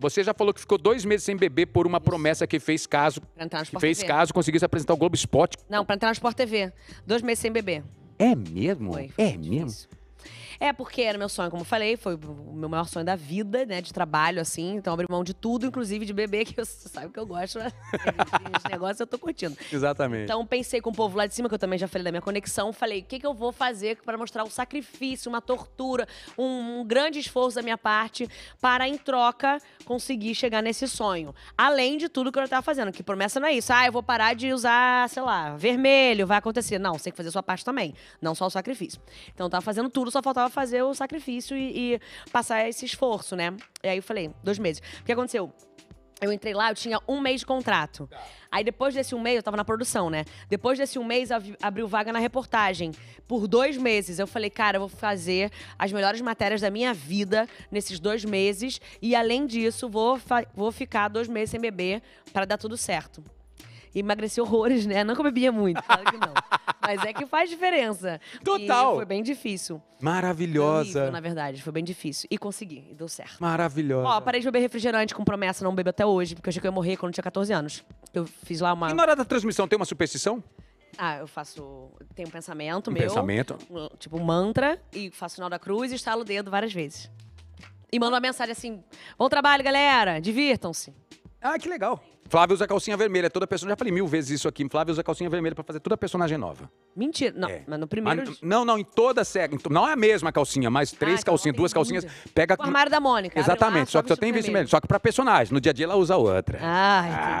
Você já falou que ficou dois meses sem beber por uma promessa que fez caso. Pra entrar no Sport que fez TV. caso, conseguiu se apresentar o Globo Esporte. Não, pra entrar no Sport TV. Dois meses sem beber. É mesmo? Foi, foi é difícil. mesmo? É, porque era meu sonho, como eu falei, foi o meu maior sonho da vida, né? De trabalho, assim. Então, abri mão de tudo, inclusive de beber, que eu, você sabe que eu gosto. Né? Esse negócio eu tô curtindo. Exatamente. Então, pensei com o povo lá de cima, que eu também já falei da minha conexão. Falei, o que, que eu vou fazer para mostrar um sacrifício, uma tortura, um, um grande esforço da minha parte para, em troca, conseguir chegar nesse sonho. Além de tudo que eu tava fazendo, que promessa não é isso. Ah, eu vou parar de usar, sei lá, vermelho, vai acontecer. Não, você tem que fazer a sua parte também. Não só o sacrifício. Então, eu tava fazendo tudo, só faltava fazer o sacrifício e, e passar esse esforço, né? E aí eu falei, dois meses. O que aconteceu? Eu entrei lá, eu tinha um mês de contrato. Aí depois desse um mês, eu tava na produção, né? Depois desse um mês, abriu vaga na reportagem. Por dois meses, eu falei, cara, eu vou fazer as melhores matérias da minha vida nesses dois meses. E além disso, vou, vou ficar dois meses sem beber para dar tudo certo. E emagreci horrores, né? Não bebia muito, claro que não. Mas é que faz diferença. Total. E foi bem difícil. Maravilhosa. na verdade, foi bem difícil. E consegui, e deu certo. Maravilhosa. Ó, parei de beber refrigerante com promessa, não bebo até hoje, porque eu achei que eu ia morrer quando tinha 14 anos. Eu fiz lá uma. E na hora da transmissão tem uma superstição? Ah, eu faço. Tem um pensamento um meu. Pensamento. Tipo, um mantra, e faço o sinal da cruz e estalo o dedo várias vezes. E mando uma mensagem assim: bom trabalho, galera, divirtam-se. Ah, que legal. Flávio usa calcinha vermelha, toda pessoa. Já falei mil vezes isso aqui. Flávio usa calcinha vermelha para fazer toda personagem nova. Mentira. Não, é. mas no primeiro. Mas, não, não, em toda série. Não é a mesma calcinha, mas três ah, calcinhas, duas tá calcinhas. Pega. O armário da Mônica. Exatamente, lá, só que só tem vermelho. Só que para personagem. No dia a dia ela usa outra. Ai, ah,